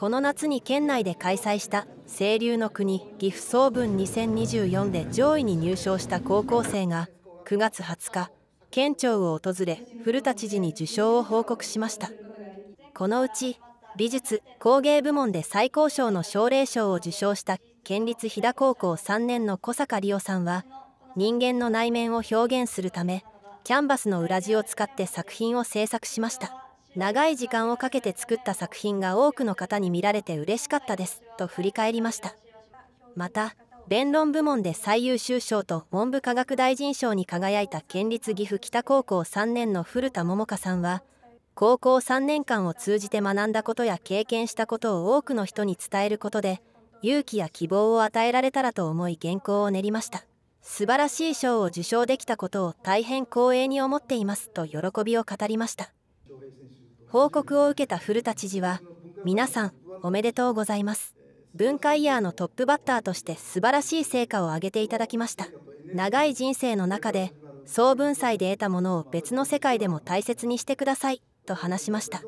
この夏に県内で開催した清流の国岐阜総文2024で上位に入賞した高校生が9月20日県庁を訪れ古田知事に受賞を報告しましたこのうち美術工芸部門で最高賞の奨励賞を受賞した県立飛騨高校3年の小坂理央さんは人間の内面を表現するためキャンバスの裏地を使って作品を制作しました長い時間をかけて作った作品が多くの方に見られて嬉しかったですと振り返りましたまた弁論部門で最優秀賞と文部科学大臣賞に輝いた県立岐阜北高校3年の古田桃香さんは高校3年間を通じて学んだことや経験したことを多くの人に伝えることで勇気や希望を与えられたらと思い原稿を練りました素晴らしい賞を受賞できたことを大変光栄に思っていますと喜びを語りました報告を受けた古田知事は皆さんおめでとうございます文化イヤーのトップバッターとして素晴らしい成果を上げていただきました長い人生の中で総文祭で得たものを別の世界でも大切にしてくださいと話しました